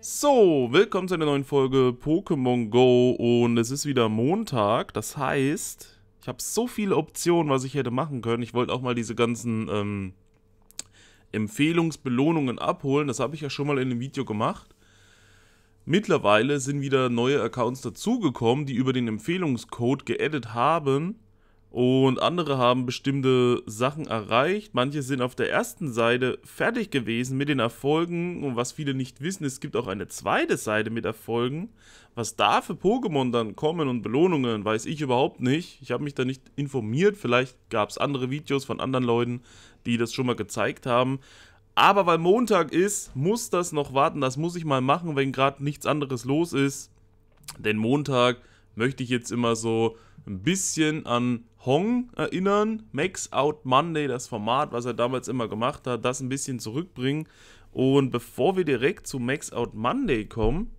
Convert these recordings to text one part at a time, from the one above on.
So, willkommen zu einer neuen Folge Pokémon Go und es ist wieder Montag, das heißt, ich habe so viele Optionen, was ich hätte machen können. Ich wollte auch mal diese ganzen ähm, Empfehlungsbelohnungen abholen, das habe ich ja schon mal in einem Video gemacht. Mittlerweile sind wieder neue Accounts dazugekommen, die über den Empfehlungscode geaddet haben und andere haben bestimmte Sachen erreicht. Manche sind auf der ersten Seite fertig gewesen mit den Erfolgen. Und was viele nicht wissen, es gibt auch eine zweite Seite mit Erfolgen. Was da für Pokémon dann kommen und Belohnungen, weiß ich überhaupt nicht. Ich habe mich da nicht informiert. Vielleicht gab es andere Videos von anderen Leuten, die das schon mal gezeigt haben. Aber weil Montag ist, muss das noch warten. Das muss ich mal machen, wenn gerade nichts anderes los ist. Denn Montag möchte ich jetzt immer so ein bisschen an Hong erinnern. Max Out Monday, das Format, was er damals immer gemacht hat, das ein bisschen zurückbringen. Und bevor wir direkt zu Max Out Monday kommen,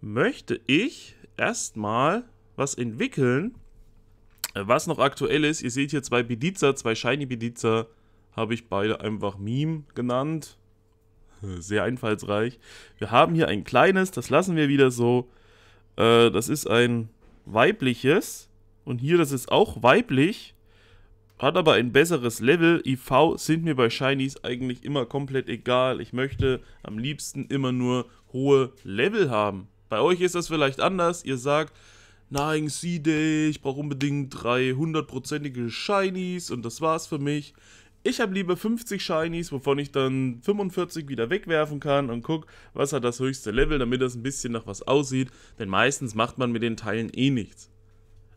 möchte ich erstmal was entwickeln, was noch aktuell ist. Ihr seht hier zwei Bediza, zwei Shiny Bediza, habe ich beide einfach Meme genannt. Sehr einfallsreich. Wir haben hier ein kleines, das lassen wir wieder so. Äh, das ist ein weibliches und hier, das ist auch weiblich, hat aber ein besseres Level. IV sind mir bei Shinies eigentlich immer komplett egal. Ich möchte am liebsten immer nur hohe Level haben. Bei euch ist das vielleicht anders. Ihr sagt, nein, C-Day, ich brauche unbedingt 300-prozentige Shinies und das war's für mich. Ich habe lieber 50 Shinies, wovon ich dann 45 wieder wegwerfen kann und guck, was hat das höchste Level, damit das ein bisschen nach was aussieht. Denn meistens macht man mit den Teilen eh nichts.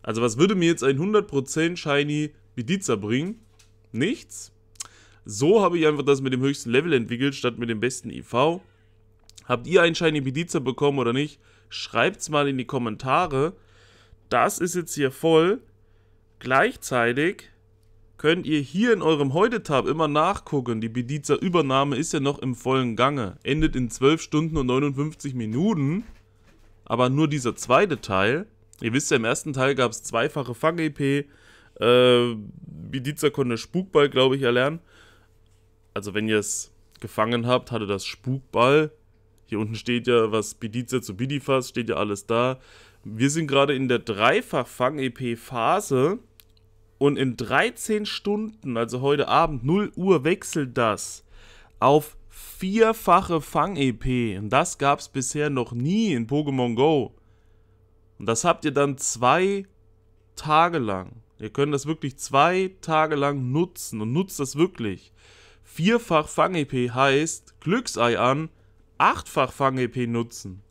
Also was würde mir jetzt ein 100% Shiny Bediza bringen? Nichts. So habe ich einfach das mit dem höchsten Level entwickelt, statt mit dem besten IV. Habt ihr einen Shiny Bediza bekommen oder nicht? Schreibt es mal in die Kommentare. Das ist jetzt hier voll. Gleichzeitig könnt ihr hier in eurem Heute-Tab immer nachgucken. Die Bediza-Übernahme ist ja noch im vollen Gange. Endet in 12 Stunden und 59 Minuten. Aber nur dieser zweite Teil. Ihr wisst ja, im ersten Teil gab es zweifache Fang-EP, äh, Bidiza konnte Spukball, glaube ich, erlernen. Also wenn ihr es gefangen habt, hatte das Spukball. Hier unten steht ja, was Bidiza zu Bidifas, steht ja alles da. Wir sind gerade in der Dreifach-Fang-EP-Phase und in 13 Stunden, also heute Abend 0 Uhr, wechselt das auf vierfache Fang-EP. Und das gab es bisher noch nie in Pokémon Go. Und das habt ihr dann zwei Tage lang. Ihr könnt das wirklich zwei Tage lang nutzen und nutzt das wirklich. Vierfach Fang-EP heißt Glücksei an, achtfach Fang-EP nutzen.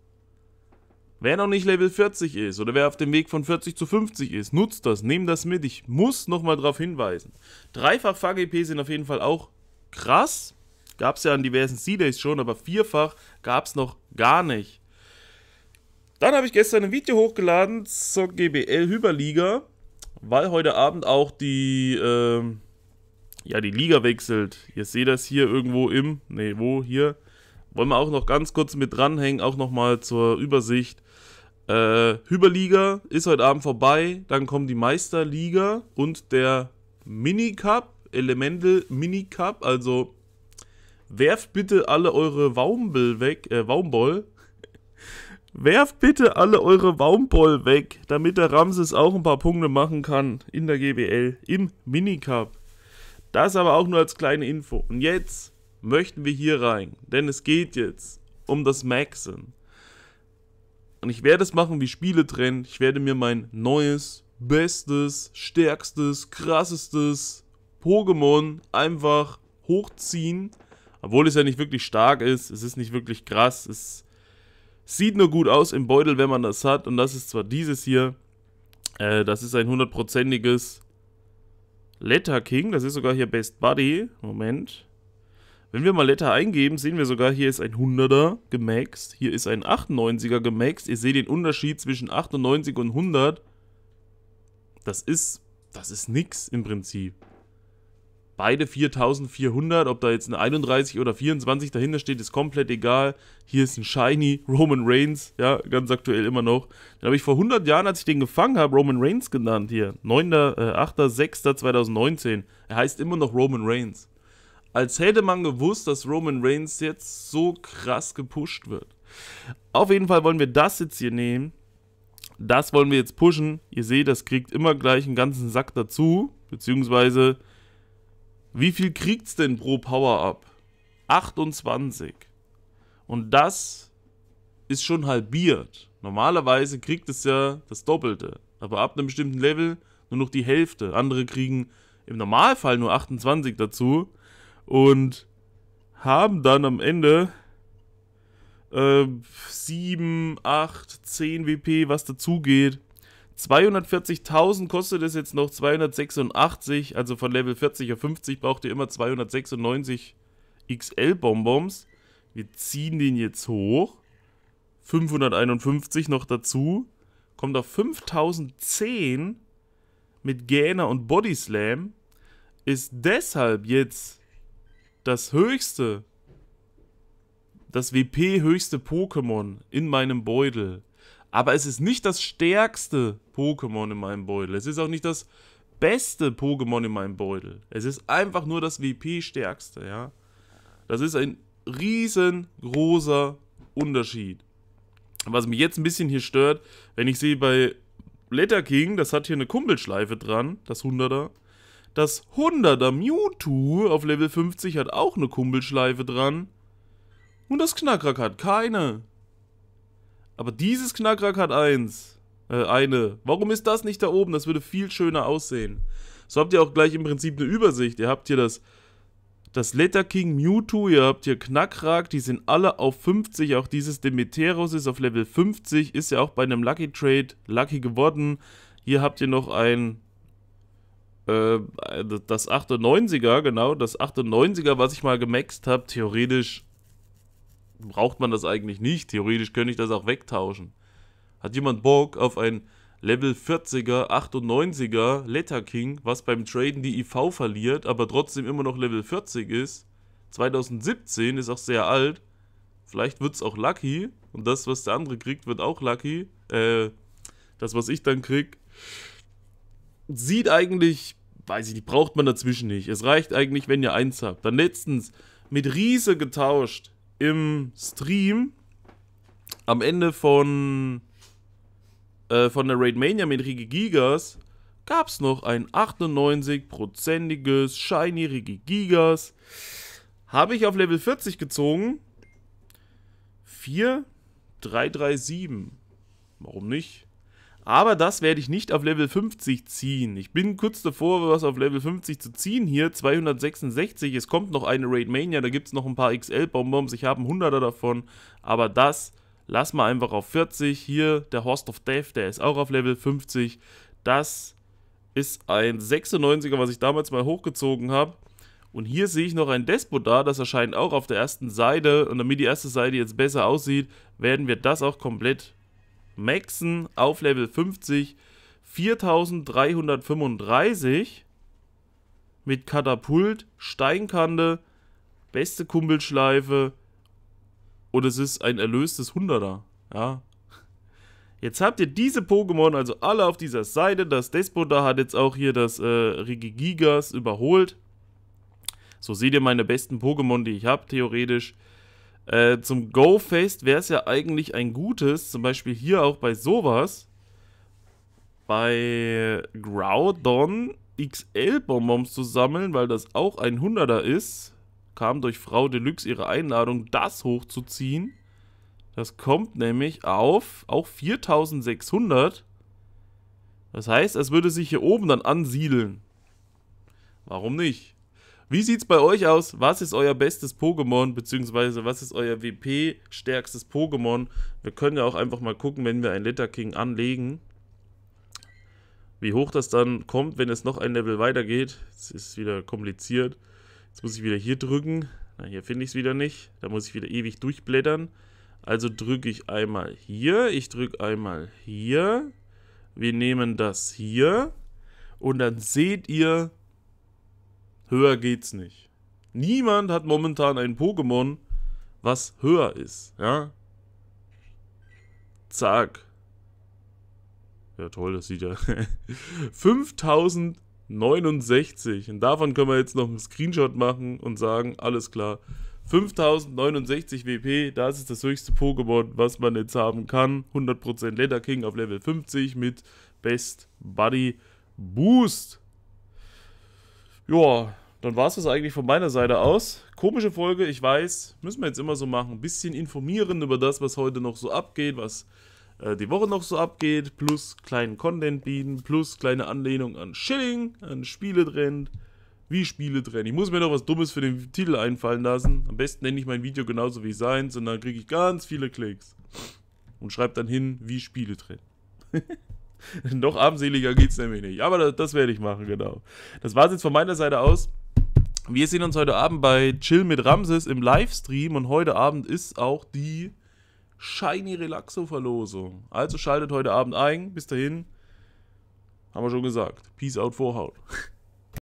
Wer noch nicht Level 40 ist oder wer auf dem Weg von 40 zu 50 ist, nutzt das, nehmt das mit. Ich muss nochmal darauf hinweisen. Dreifach Fang-EP sind auf jeden Fall auch krass. Gab es ja an diversen C-Days schon, aber vierfach gab es noch gar nicht. Dann habe ich gestern ein Video hochgeladen zur GBL Hyperliga, weil heute Abend auch die, äh, ja, die Liga wechselt. Ihr seht das hier irgendwo im, nee, wo, hier. Wollen wir auch noch ganz kurz mit dranhängen, auch nochmal zur Übersicht. Äh, Hyperliga ist heute Abend vorbei, dann kommt die Meisterliga und der Minicup, Elemental Minicup, also werft bitte alle eure Waumbel weg, äh, Waumboll Werft bitte alle eure Baumboll weg, damit der Ramses auch ein paar Punkte machen kann in der GBL, im Minicup. Das aber auch nur als kleine Info. Und jetzt möchten wir hier rein, denn es geht jetzt um das Maxen. Und ich werde es machen wie Spiele trennen. Ich werde mir mein neues, bestes, stärkstes, krassestes Pokémon einfach hochziehen. Obwohl es ja nicht wirklich stark ist, es ist nicht wirklich krass, es Sieht nur gut aus im Beutel, wenn man das hat. Und das ist zwar dieses hier. Äh, das ist ein hundertprozentiges Letter King. Das ist sogar hier Best Buddy. Moment. Wenn wir mal Letter eingeben, sehen wir sogar, hier ist ein 100er gemaxt. Hier ist ein 98er gemaxt. Ihr seht den Unterschied zwischen 98 und 100. Das ist, das ist nix im Prinzip beide 4400, ob da jetzt ein 31 oder 24 dahinter steht, ist komplett egal. Hier ist ein Shiny Roman Reigns, ja, ganz aktuell immer noch. Den habe ich vor 100 Jahren, als ich den gefangen habe, Roman Reigns genannt hier. 9., äh, 8.6.2019. Er heißt immer noch Roman Reigns. Als hätte man gewusst, dass Roman Reigns jetzt so krass gepusht wird. Auf jeden Fall wollen wir das jetzt hier nehmen. Das wollen wir jetzt pushen. Ihr seht, das kriegt immer gleich einen ganzen Sack dazu. Beziehungsweise wie viel kriegt's denn pro Power-Up? 28. Und das ist schon halbiert. Normalerweise kriegt es ja das Doppelte. Aber ab einem bestimmten Level nur noch die Hälfte. Andere kriegen im Normalfall nur 28 dazu. Und haben dann am Ende äh, 7, 8, 10 WP, was dazugeht. 240.000 kostet es jetzt noch 286, also von Level 40 auf 50 braucht ihr immer 296 XL-Bonbons. Wir ziehen den jetzt hoch. 551 noch dazu. Kommt auf 5010 mit Gähner und Bodyslam. Ist deshalb jetzt das höchste, das WP höchste Pokémon in meinem Beutel. Aber es ist nicht das stärkste Pokémon in meinem Beutel. Es ist auch nicht das beste Pokémon in meinem Beutel. Es ist einfach nur das WP-stärkste, ja. Das ist ein riesengroßer Unterschied. Was mich jetzt ein bisschen hier stört, wenn ich sehe bei Letter King, das hat hier eine Kumpelschleife dran, das 100er. Das 100er Mewtwo auf Level 50 hat auch eine Kumpelschleife dran. Und das Knackrack hat keine. Aber dieses Knackrack hat eins. Äh, eine. Warum ist das nicht da oben? Das würde viel schöner aussehen. So habt ihr auch gleich im Prinzip eine Übersicht. Ihr habt hier das, das Letter King Mewtwo, ihr habt hier Knackrack. die sind alle auf 50. Auch dieses Demeteros ist auf Level 50, ist ja auch bei einem Lucky Trade Lucky geworden. Hier habt ihr noch ein, äh, das 98er, genau, das 98er, was ich mal gemaxt habe. Theoretisch braucht man das eigentlich nicht. Theoretisch könnte ich das auch wegtauschen. Hat jemand Bock auf ein Level 40er, 98er Letter King, was beim Traden die IV verliert, aber trotzdem immer noch Level 40 ist? 2017 ist auch sehr alt. Vielleicht wird es auch lucky. Und das, was der andere kriegt, wird auch lucky. Äh, das, was ich dann krieg, sieht eigentlich, weiß ich nicht, braucht man dazwischen nicht. Es reicht eigentlich, wenn ihr eins habt. Dann letztens mit Riese getauscht im Stream am Ende von, äh, von der Raidmania mit Rigi Gigas gab es noch ein 98%iges Shiny Rigi Gigas. Habe ich auf Level 40 gezogen. 4337. Warum nicht? Aber das werde ich nicht auf Level 50 ziehen. Ich bin kurz davor, was auf Level 50 zu ziehen hier. 266, es kommt noch eine Raid Mania, da gibt es noch ein paar XL-Bonbons. Ich habe einen 100 davon, aber das lass mal einfach auf 40. Hier der Horst of Death, der ist auch auf Level 50. Das ist ein 96er, was ich damals mal hochgezogen habe. Und hier sehe ich noch ein da, das erscheint auch auf der ersten Seite. Und damit die erste Seite jetzt besser aussieht, werden wir das auch komplett Maxen auf Level 50 4335 mit Katapult, Steinkante, beste Kumpelschleife und es ist ein erlöstes Hunderter. Ja. Jetzt habt ihr diese Pokémon also alle auf dieser Seite. Das Despota hat jetzt auch hier das äh, Regigigas überholt. So seht ihr meine besten Pokémon, die ich habe, theoretisch. Äh, zum Go-Faced wäre es ja eigentlich ein gutes, zum Beispiel hier auch bei sowas. Bei Groudon XL-Bonbons zu sammeln, weil das auch ein 100er ist. Kam durch Frau Deluxe ihre Einladung, das hochzuziehen. Das kommt nämlich auf auch 4600. Das heißt, es würde sich hier oben dann ansiedeln. Warum nicht? Wie sieht's bei euch aus? Was ist euer bestes Pokémon, beziehungsweise was ist euer WP-stärkstes Pokémon? Wir können ja auch einfach mal gucken, wenn wir einen Letterking anlegen. Wie hoch das dann kommt, wenn es noch ein Level weitergeht. Es ist wieder kompliziert. Jetzt muss ich wieder hier drücken. Na, hier finde ich es wieder nicht. Da muss ich wieder ewig durchblättern. Also drücke ich einmal hier. Ich drücke einmal hier. Wir nehmen das hier. Und dann seht ihr, Höher geht's nicht. Niemand hat momentan ein Pokémon, was höher ist, ja? Zack. Ja, toll, das sieht ja. 5069. Und davon können wir jetzt noch einen Screenshot machen und sagen, alles klar. 5069 WP, das ist das höchste Pokémon, was man jetzt haben kann. 100% Letter King auf Level 50 mit Best Buddy Boost. Ja, dann war es das eigentlich von meiner Seite aus. Komische Folge, ich weiß, müssen wir jetzt immer so machen. Ein bisschen informieren über das, was heute noch so abgeht, was äh, die Woche noch so abgeht, plus kleinen Content bieten, plus kleine Anlehnung an Schilling, an Spieletrend, wie Spieletrend. Ich muss mir noch was Dummes für den Titel einfallen lassen. Am besten nenne ich mein Video genauso wie seins und dann kriege ich ganz viele Klicks. Und schreibe dann hin, wie Spieletrend. Noch armseliger geht's nämlich nicht. Aber das, das werde ich machen, genau. Das war's jetzt von meiner Seite aus. Wir sehen uns heute Abend bei Chill mit Ramses im Livestream und heute Abend ist auch die Shiny Relaxo Verlosung. Also schaltet heute Abend ein. Bis dahin, haben wir schon gesagt. Peace out, Vorhaut.